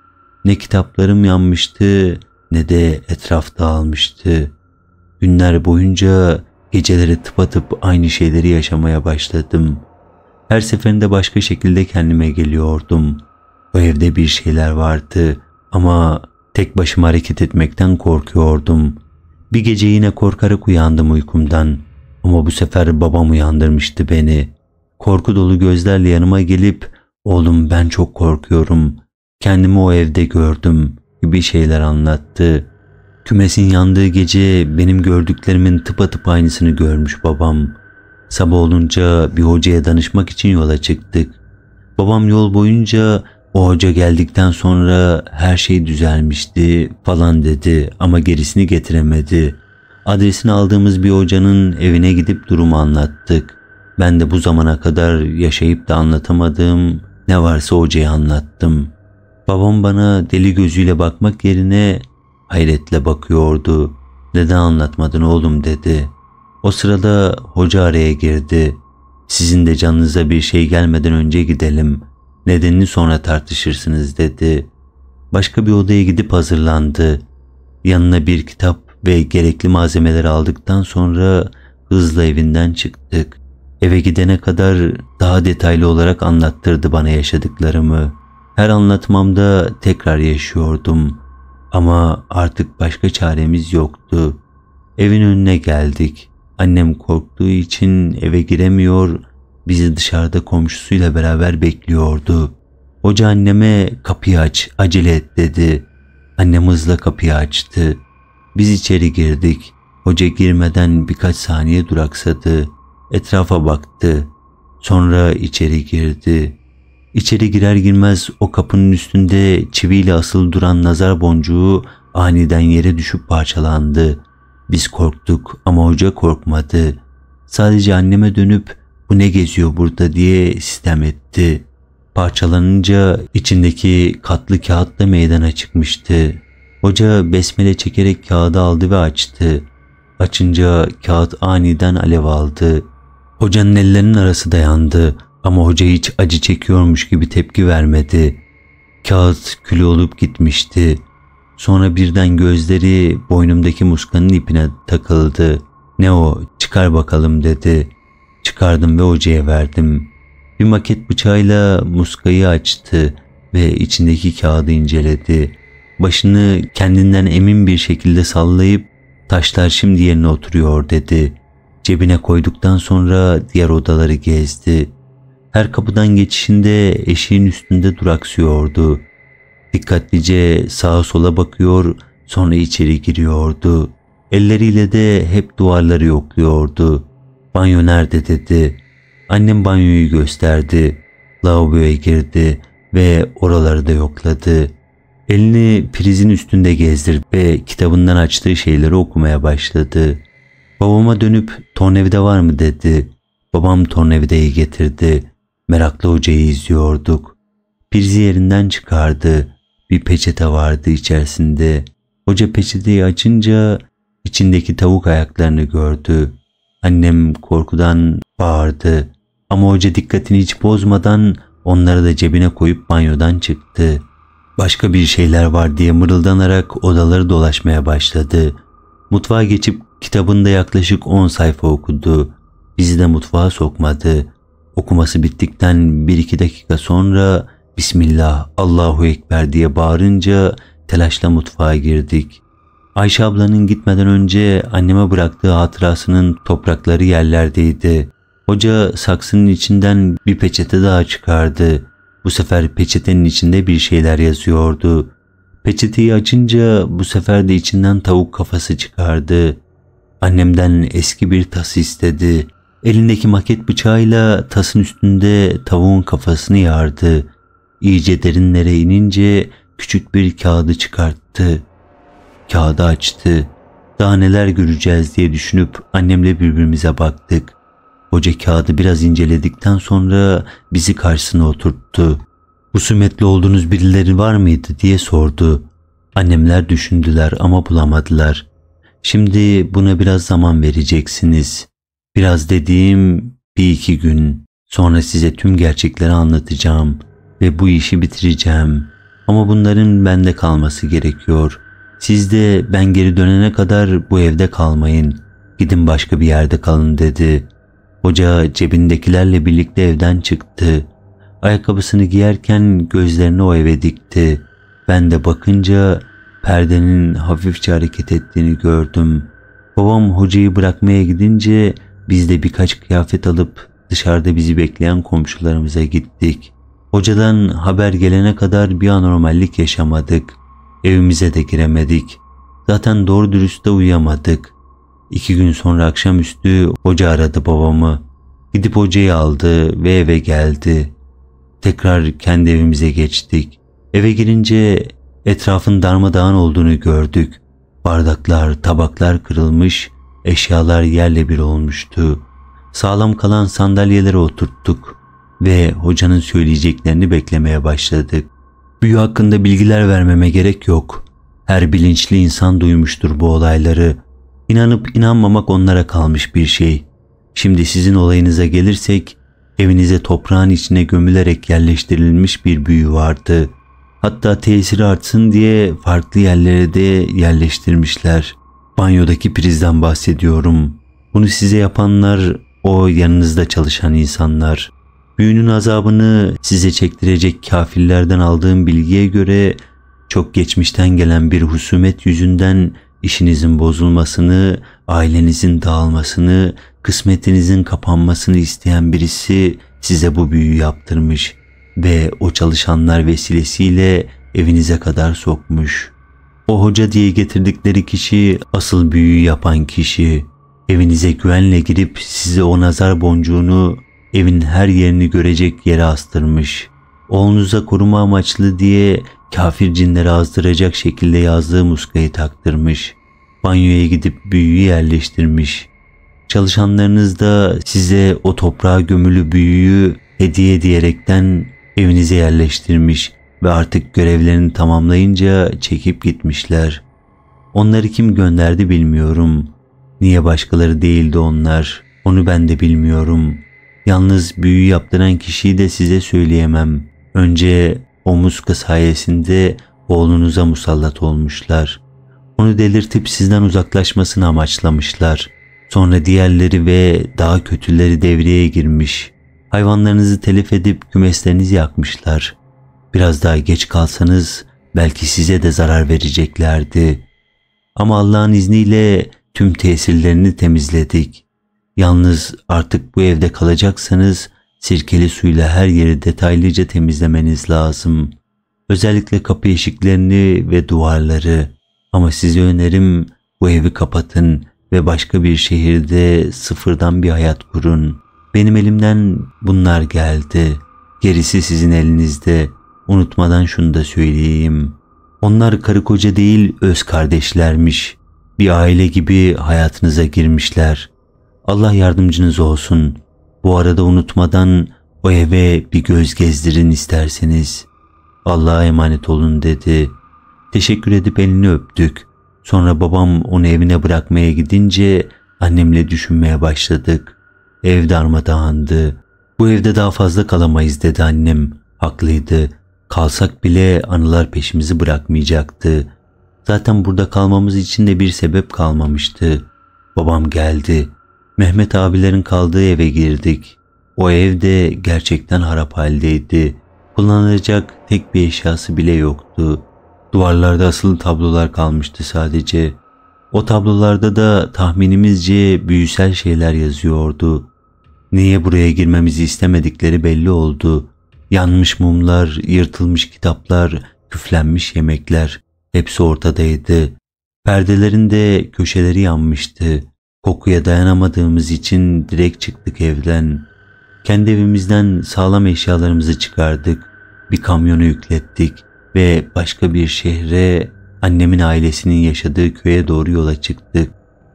Ne kitaplarım yanmıştı ne de etraf dağılmıştı. Günler boyunca geceleri tıpatıp aynı şeyleri yaşamaya başladım. Her seferinde başka şekilde kendime geliyordum.'' O evde bir şeyler vardı ama tek başıma hareket etmekten korkuyordum. Bir gece yine korkarak uyandım uykumdan. Ama bu sefer babam uyandırmıştı beni. Korku dolu gözlerle yanıma gelip ''Oğlum ben çok korkuyorum. Kendimi o evde gördüm.'' gibi şeyler anlattı. Kümesin yandığı gece benim gördüklerimin tıpatıp aynısını görmüş babam. Sabah olunca bir hocaya danışmak için yola çıktık. Babam yol boyunca o hoca geldikten sonra her şey düzelmişti falan dedi ama gerisini getiremedi. Adresini aldığımız bir hocanın evine gidip durumu anlattık. Ben de bu zamana kadar yaşayıp da anlatamadığım ne varsa hocaya anlattım. Babam bana deli gözüyle bakmak yerine hayretle bakıyordu. Neden anlatmadın oğlum dedi. O sırada hoca araya girdi. Sizin de canınıza bir şey gelmeden önce gidelim.'' Nedenini sonra tartışırsınız dedi. Başka bir odaya gidip hazırlandı. Yanına bir kitap ve gerekli malzemeleri aldıktan sonra hızla evinden çıktık. Eve gidene kadar daha detaylı olarak anlattırdı bana yaşadıklarımı. Her anlatmamda tekrar yaşıyordum ama artık başka çaremiz yoktu. Evin önüne geldik. Annem korktuğu için eve giremiyor, Bizi dışarıda komşusuyla beraber bekliyordu. Hoca anneme kapıyı aç, acele et dedi. Annem hızla kapıyı açtı. Biz içeri girdik. Hoca girmeden birkaç saniye duraksadı. Etrafa baktı. Sonra içeri girdi. İçeri girer girmez o kapının üstünde çiviyle asılı duran nazar boncuğu aniden yere düşüp parçalandı. Biz korktuk ama hoca korkmadı. Sadece anneme dönüp bu ne geziyor burada diye sistem etti. Parçalanınca içindeki katlı kağıt da meydana çıkmıştı. Hoca besmele çekerek kağıdı aldı ve açtı. Açınca kağıt aniden alev aldı. Hocanın ellerinin arası dayandı ama hoca hiç acı çekiyormuş gibi tepki vermedi. Kağıt külü olup gitmişti. Sonra birden gözleri boynumdaki muskanın ipine takıldı. Ne o çıkar bakalım dedi.'' Çıkardım ve hocaya verdim. Bir maket bıçağıyla muskayı açtı ve içindeki kağıdı inceledi. Başını kendinden emin bir şekilde sallayıp taşlar şimdi yerine oturuyor dedi. Cebine koyduktan sonra diğer odaları gezdi. Her kapıdan geçişinde eşiğin üstünde duraksıyordu. Dikkatlice sağa sola bakıyor, sonra içeri giriyordu. Elleriyle de hep duvarları yokluyordu. Banyo nerede dedi. Annem banyoyu gösterdi. Lavaboya girdi ve oraları da yokladı. Elini prizin üstünde gezdirdi ve kitabından açtığı şeyleri okumaya başladı. Babama dönüp tornavida var mı dedi. Babam tornavidayı getirdi. Meraklı hocayı izliyorduk. Prizi yerinden çıkardı. Bir peçete vardı içerisinde. Hoca peçeteyi açınca içindeki tavuk ayaklarını gördü. Annem korkudan bağırdı ama hoca dikkatini hiç bozmadan onları da cebine koyup banyodan çıktı. Başka bir şeyler var diye mırıldanarak odaları dolaşmaya başladı. Mutfağa geçip kitabında yaklaşık 10 sayfa okudu. Bizi de mutfağa sokmadı. Okuması bittikten 1-2 dakika sonra Bismillah, Allahu Ekber diye bağırınca telaşla mutfağa girdik. Ayşe ablanın gitmeden önce anneme bıraktığı hatırasının toprakları yerlerdeydi. Hoca saksının içinden bir peçete daha çıkardı. Bu sefer peçetenin içinde bir şeyler yazıyordu. Peçeteyi açınca bu sefer de içinden tavuk kafası çıkardı. Annemden eski bir tas istedi. Elindeki maket bıçağıyla tasın üstünde tavuğun kafasını yardı. İyice derinlere inince küçük bir kağıdı çıkarttı.'' kağıdı açtı. Daha neler göreceğiz diye düşünüp annemle birbirimize baktık. Hoca kağıdı biraz inceledikten sonra bizi karşısına oturttu. Husumetli olduğunuz birileri var mıydı diye sordu. Annemler düşündüler ama bulamadılar. Şimdi buna biraz zaman vereceksiniz. Biraz dediğim bir iki gün. Sonra size tüm gerçekleri anlatacağım ve bu işi bitireceğim. Ama bunların bende kalması gerekiyor. Siz de ben geri dönene kadar bu evde kalmayın. Gidin başka bir yerde kalın dedi. Hoca cebindekilerle birlikte evden çıktı. Ayakkabısını giyerken gözlerini o eve dikti. Ben de bakınca perdenin hafifçe hareket ettiğini gördüm. Babam hocayı bırakmaya gidince biz de birkaç kıyafet alıp dışarıda bizi bekleyen komşularımıza gittik. Hocadan haber gelene kadar bir anormallik yaşamadık. Evimize de giremedik. Zaten doğru dürüst de uyuyamadık. İki gün sonra akşamüstü hoca aradı babamı. Gidip hocayı aldı ve eve geldi. Tekrar kendi evimize geçtik. Eve girince etrafın darmadağın olduğunu gördük. Bardaklar, tabaklar kırılmış, eşyalar yerle bir olmuştu. Sağlam kalan sandalyelere oturttuk ve hocanın söyleyeceklerini beklemeye başladık. Büyü hakkında bilgiler vermeme gerek yok. Her bilinçli insan duymuştur bu olayları. İnanıp inanmamak onlara kalmış bir şey. Şimdi sizin olayınıza gelirsek, evinize toprağın içine gömülerek yerleştirilmiş bir büyü vardı. Hatta tesiri artsın diye farklı yerlere de yerleştirmişler. Banyodaki prizden bahsediyorum. Bunu size yapanlar o yanınızda çalışan insanlar.'' Büyünün azabını size çektirecek kafirlerden aldığım bilgiye göre çok geçmişten gelen bir husumet yüzünden işinizin bozulmasını, ailenizin dağılmasını, kısmetinizin kapanmasını isteyen birisi size bu büyüyü yaptırmış ve o çalışanlar vesilesiyle evinize kadar sokmuş. O hoca diye getirdikleri kişi asıl büyüyü yapan kişi. Evinize güvenle girip size o nazar boncuğunu evin her yerini görecek yere astırmış. Oğlunuza koruma amaçlı diye kafir cinleri azdıracak şekilde yazdığı muskayı taktırmış. Banyoya gidip büyüyü yerleştirmiş. Çalışanlarınız da size o toprağa gömülü büyüyü hediye diyerekten evinize yerleştirmiş ve artık görevlerini tamamlayınca çekip gitmişler. Onları kim gönderdi bilmiyorum. Niye başkaları değildi onlar? Onu ben de bilmiyorum.'' Yalnız büyü yaptıran kişiyi de size söyleyemem. Önce o muska sayesinde oğlunuza musallat olmuşlar. Onu delirtip sizden uzaklaşmasını amaçlamışlar. Sonra diğerleri ve daha kötüleri devreye girmiş. Hayvanlarınızı telef edip kümeslerinizi yakmışlar. Biraz daha geç kalsanız belki size de zarar vereceklerdi. Ama Allah'ın izniyle tüm tesirlerini temizledik. Yalnız artık bu evde kalacaksanız sirkeli suyla her yeri detaylıca temizlemeniz lazım. Özellikle kapı eşiklerini ve duvarları. Ama size önerim bu evi kapatın ve başka bir şehirde sıfırdan bir hayat kurun. Benim elimden bunlar geldi. Gerisi sizin elinizde. Unutmadan şunu da söyleyeyim. Onlar karı koca değil öz kardeşlermiş. Bir aile gibi hayatınıza girmişler. Allah yardımcınız olsun. Bu arada unutmadan o eve bir göz gezdirin isterseniz. Allah'a emanet olun dedi. Teşekkür edip elini öptük. Sonra babam onu evine bırakmaya gidince annemle düşünmeye başladık. Ev darmadağındı. Bu evde daha fazla kalamayız dedi annem. Haklıydı. Kalsak bile anılar peşimizi bırakmayacaktı. Zaten burada kalmamız için de bir sebep kalmamıştı. Babam geldi. Mehmet abilerin kaldığı eve girdik. O evde gerçekten harap haldeydi. Kullanılacak tek bir eşyası bile yoktu. Duvarlarda asılı tablolar kalmıştı sadece. O tablolarda da tahminimizce büyüsel şeyler yazıyordu. Niye buraya girmemizi istemedikleri belli oldu. Yanmış mumlar, yırtılmış kitaplar, küflenmiş yemekler hepsi ortadaydı. Perdelerin de köşeleri yanmıştı. Kokuya dayanamadığımız için direkt çıktık evden. Kendi evimizden sağlam eşyalarımızı çıkardık. Bir kamyonu yüklettik ve başka bir şehre annemin ailesinin yaşadığı köye doğru yola çıktık.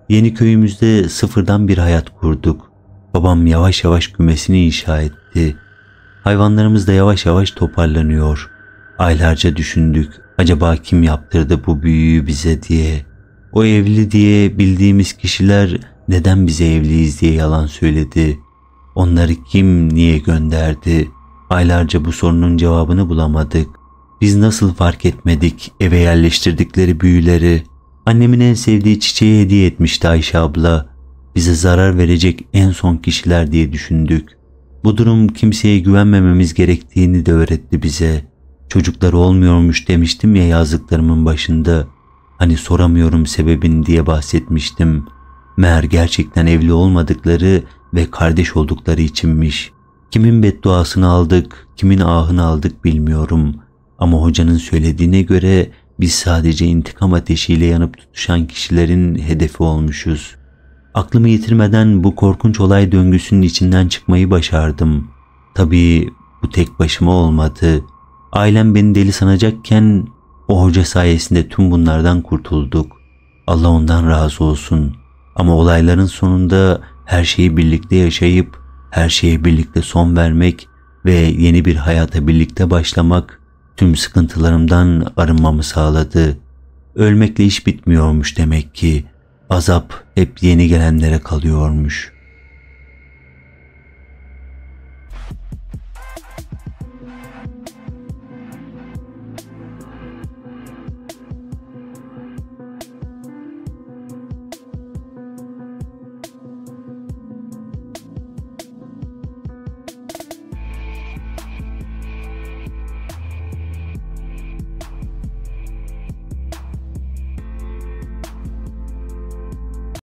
Yeni köyümüzde sıfırdan bir hayat kurduk. Babam yavaş yavaş kümesini inşa etti. Hayvanlarımız da yavaş yavaş toparlanıyor. Aylarca düşündük acaba kim yaptırdı bu büyüyü bize diye. O evli diye bildiğimiz kişiler neden bize evliyiz diye yalan söyledi? Onları kim niye gönderdi? Aylarca bu sorunun cevabını bulamadık. Biz nasıl fark etmedik eve yerleştirdikleri büyüleri? Annemin en sevdiği çiçeği hediye etmişti Ayşe abla. Bize zarar verecek en son kişiler diye düşündük. Bu durum kimseye güvenmememiz gerektiğini de öğretti bize. Çocuklar olmuyormuş demiştim ya yazdıklarımın başında.'' Hani soramıyorum sebebini diye bahsetmiştim. Meğer gerçekten evli olmadıkları ve kardeş oldukları içinmiş. Kimin bedduasını aldık, kimin ahını aldık bilmiyorum. Ama hocanın söylediğine göre biz sadece intikam ateşiyle yanıp tutuşan kişilerin hedefi olmuşuz. Aklımı yitirmeden bu korkunç olay döngüsünün içinden çıkmayı başardım. Tabii bu tek başıma olmadı. Ailem beni deli sanacakken o hoca sayesinde tüm bunlardan kurtulduk. Allah ondan razı olsun. Ama olayların sonunda her şeyi birlikte yaşayıp, her şeye birlikte son vermek ve yeni bir hayata birlikte başlamak tüm sıkıntılarımdan arınmamı sağladı. Ölmekle iş bitmiyormuş demek ki. Azap hep yeni gelenlere kalıyormuş.''